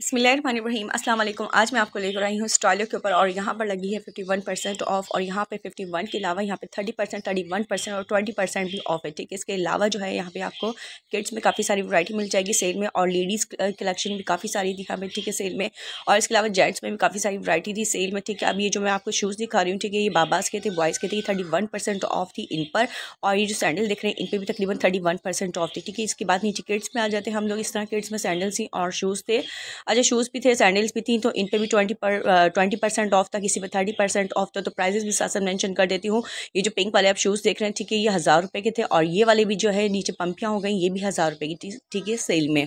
बसमिलीम अस्सलाम वालेकुम आज मैं आपको लेकर आई हूँ स्टॉलो के ऊपर और यहाँ पर लगी है फिफ्टी वन परसेंट ऑफ और यहाँ पे फिफ्टी वन के अलावा यहाँ पे thirty percent thirty one percent और ट्वेंटी परसेंट भी ऑफ है ठीक है इसके अलावा जो है यहाँ पे आपको किड्स में काफ़ी सारी वैरायटी मिल जाएगी सेल में और लेडीज़ कलेक्शन भी काफ़ी सारी थी हमें ठीक है सेल में और इसके अलावा जेंट्स में भी काफ़ी सारी वरायटी थी सेल में ठीक है अब ये जो मैं आपको शूज़ दिखा रही हूँ ठीक है ये बाबाज़ के थे बॉयज़ के थे थर्टी ऑफ थी इन पर और ये जो सैंडल दिख रहे हैं इन पर भी तकरीबन थर्टी ऑफ थी ठीक है इसके बाद नीचे किड्स में आ जाते हैं हम लोग इस तरह किड्स में सैंडल्स थी और शूज़ थे अच्छा शूज़ भी थे सैंडल्स भी थी तो इन पर भी ट्वेंटी पर ट्वेंटी परसेंट ऑफ था किसी पर थर्टी परसेंट ऑफ था तो प्राइजेस भी साथ साथ मैंशन कर देती हूँ ये जो पिंक वाले आप शूज़ देख रहे हैं ठीक है ये हज़ार रुपये के थे और ये वाले भी जो है नीचे पंपियाँ हो गई ये भी हज़ार रुपये की ठीक है सेल में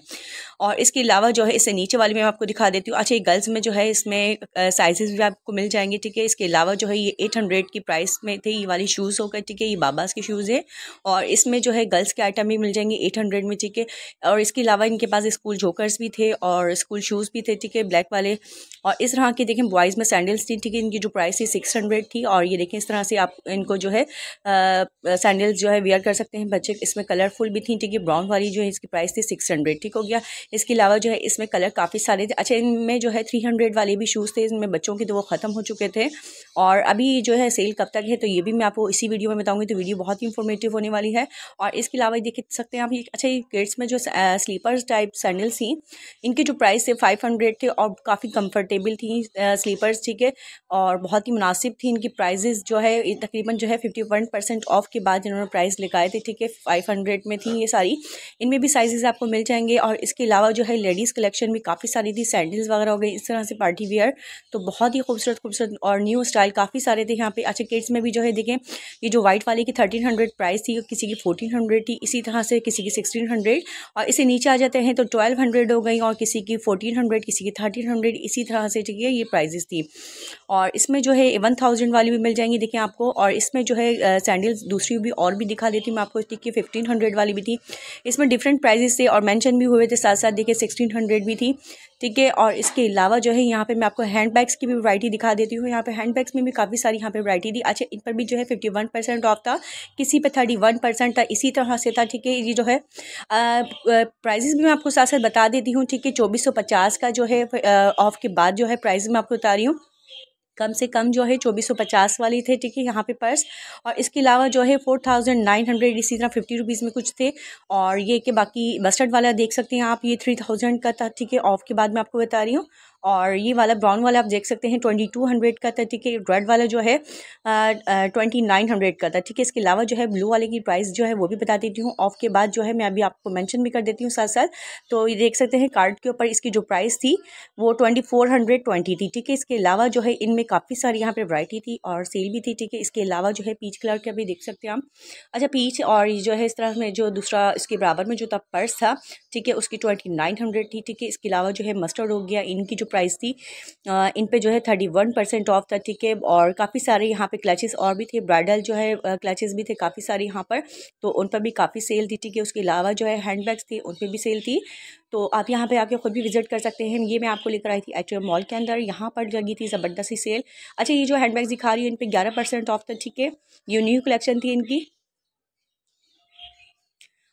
और इसके अलावा जो है इससे नीचे वाले मैं आपको दिखा देती हूँ अच्छा ये गर्ल्स में जो है इसमें साइज़ भी आपको मिल जाएंगे ठीक है इसके अलावा जो है ये एट हंड्रेड की प्राइस में थे ये वाली शूज़ हो गए ठीक है ये बाबास के शूज़ है और इसमें जो है गर्ल्स के आइटम भी मिल जाएंगे एट हंड्रेड में ठीक है और इसके अलावा इनके पास स्कूल जोकर्स भी थे और स्कूल शूज़ भी थे ठीक है ब्लैक वाले और इस तरह की देखें बॉयज़ में सैंडल्स थी ठीक है इनकी जो प्राइस थी सिक्स हंड्रेड थी और ये देखें इस तरह से आप इनको जो है सैंडल्स जो है वेयर कर सकते हैं बच्चे इसमें कलरफुल भी थी ठीक है ब्राउन वाली जो है इसकी प्राइस थी सिक्स हंड्रेड ठीक हो गया इसके अलावा जो है इसमें कलर काफ़ी सारे थे अच्छा इनमें जो है थ्री हंड्रेड वाले भी शूज़ थे इनमें बच्चों के तो वो ख़त्म हो चुके थे और अभी जो है सेल कब तक है तो ये भी मैं आपको इसी वीडियो में बताऊँगी तो वीडियो बहुत ही इन्फॉर्मेटिव होने वाली है और इसके अलावा देख सकते हैं आप ये अच्छा ये किड्स में जो स्लीपर्स टाइप सैंडल्स थी इनकी जो प्राइस थे फाइव हंड्रेड थे और काफ़ी कंफर्टेबल थी स्लीपर्स ठीक है और बहुत ही मुनासिब थी इनकी प्राइजेज़ जो है तकरीबन जो है फिफ्टी वन परसेंट ऑफ के बाद इन्होंने प्राइस लगाए थे ठीक है फाइव हंड्रेड में थी ये सारी इनमें भी साइजेज़ आपको मिल जाएंगे और इसके अलावा जो है लेडीज़ कलेक्शन भी काफ़ी सारी थी सैंडल्स वगैरह हो गई इस तरह से पार्टी वेयर तो बहुत ही खूबसूरत खूबसूरत और न्यू स्टाइल काफ़ी सारे थे यहाँ पे अच्छा किड्स में भी जो है देखें ये जो वाइट वाले की थर्टीन हंड्रेड प्राइस थी किसी की फोर्टीन हंड्रेड थी इसी तरह से किसी की सिक्सटीन हंड्रेड और इसे नीचे आ जाते हैं तो ट्वेल्व हंड्रेड हो गई और किसी की फोर्टीन थर्टीन हंड्रेड किसी की थर्टीन हंड्रेड इसी तरह से ठीक है ये प्राइजेस थी और इसमें जो है वन थाउजेंड वाली भी मिल जाएंगी देखिए आपको और इसमें जो है सैंडल्स दूसरी भी और भी दिखा देती हूँ मैं आपको है फिफ्टीन हंड्रेड वाली भी थी इसमें डिफरेंट प्राइजेस थे और मैंशन भी हुए थे साथ साथ देखिए सिक्सटीन हंड्रेड भी थी ठीक है और इसके अलावा जो है यहाँ पे मैं आपको हैंड बैग्स की भी वरायटी दिखा देती हूँ यहाँ पे हैंड बैग्स में भी काफ़ी सारी यहाँ पे वरायटी थी अच्छा इन पर भी जो है फिफ्टी वन परसेंट ऑफ था किसी पे थर्टी वन परसेंट था इसी तरह से था ठीक है ये जो है प्राइजेज भी मैं आपको साथ साथ बता देती हूँ ठीक है चौबीस सौ पचास का जो है ऑफ़ के बाद जो है प्राइस मैं आपको बता रही हूँ कम से कम जो है चौबीस सौ पचास वाली थे ठीक है यहाँ पे पर्स और इसके अलावा जो है फोर थाउजेंड नाइन हंड्रेड इसी तरह फिफ्टी रुपीज़ में कुछ थे और ये कि बाकी बस्टर्ड वाला देख सकते हैं आप ये थ्री थाउजेंड का था ठीक है ऑफ के बाद मैं आपको बता रही हूँ और ये वाला ब्राउन वाला आप देख सकते हैं ट्वेंटी टू हंड्रेड का था ठीक है रेड वाला जो है ट्वेंटी नाइन हंड्रेड का था ठीक है इसके अलावा जो है ब्लू वाले की प्राइस जो है वो भी बता देती हूँ ऑफ के बाद जो है मैं अभी आपको मेंशन भी कर देती हूँ साथ साथ तो ये देख सकते हैं कार्ड के ऊपर इसकी जो प्राइस थी वो ट्वेंटी फोर हंड्रेड ट्वेंटी थी ठीक है इसके अलावा जो है इनमें काफ़ी सारी यहाँ पे वैरायटी थी और सेल भी थी ठीक है इसके अलावा जो है पीच कलर के भी देख सकते हैं आप अच्छा पीच और ये जो है इस तरह में जो दूसरा इसके बराबर में जो था पर्स था ठीक है उसकी ट्वेंटी नाइन हंड्रेड थी ठीक है इसके अलावा जो है मस्टर्ड हो गया इनकी जो प्राइस थी आ, इन पर जो है थर्टी वन परसेंट ऑफ था ठीक है और काफ़ी सारे यहाँ पे क्लचेस और भी थे ब्राइडल जो है क्लचेस भी थे काफ़ी सारे यहाँ पर तो उन पर भी काफ़ी सेल थी ठीक है उसके अलावा जो है हैंड बैग्स थी उन पर भी सेल थी तो आप यहाँ पे आके ख़ुद भी विज़िट कर सकते हैं ये मैं आपको लेकर आई थी एच मॉल के अंदर यहाँ पर लगी थी ज़बरदस्ती सेल अच्छा ये जो हैंडबैग्स दिखा रही है इन पर ग्यारह परसेंट ऑफ था ठीक है ये न्यू कलेक्शन थी इनकी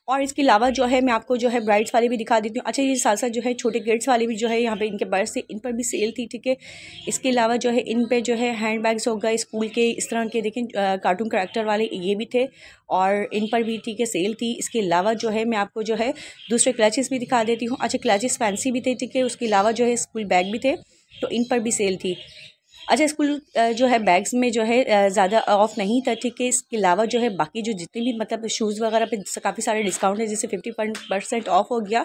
और इसके अलावा जो है मैं आपको जो है ब्राइड्स वाले भी दिखा देती हूँ अच्छा ये साथ साथ जो है छोटे गेट्स वाले भी जो है यहाँ पे इनके बर्स थे इन पर भी सेल थी ठीक है इसके अलावा जो है इन पे जो है हैंड बैग्स हो गए स्कूल के इस तरह के देखें कार्टून करेक्टर वाले ये भी थे और इन पर भी ठीक है सेल थी इसके अलावा जो है मैं आपको जो है दूसरे क्लचेस भी दिखा देती हूँ अच्छा क्लचेस फैंसी भी थे ठीक है उसके अलावा जो है स्कूल बैग भी थे तो इन पर भी सेल थी अच्छा स्कूल जो है बैग्स में जो है ज़्यादा ऑफ नहीं था ठीक है इसके अलावा जो है बाकी जो जितने भी मतलब शूज़ वगैरह पे काफ़ी सारे डिस्काउंट है जैसे फिफ्टी परसेंट ऑफ हो गया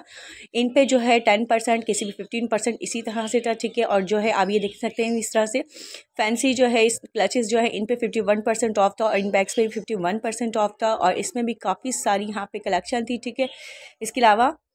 इन पे जो है टेन परसेंट किसी भी फिफ्टीन परसेंट इसी तरह से था ठीक है और जो है आप ये देख सकते हैं इस तरह से फैंसी जो है इस क्लचेस जो है इन पे फिफ्टी वन परसेंट ऑफ था और इन बैग्स पर भी फिफ्टी वन परसेंट ऑफ था और इसमें भी काफ़ी सारी यहाँ पे कलेक्शन थी ठीक है इसके अलावा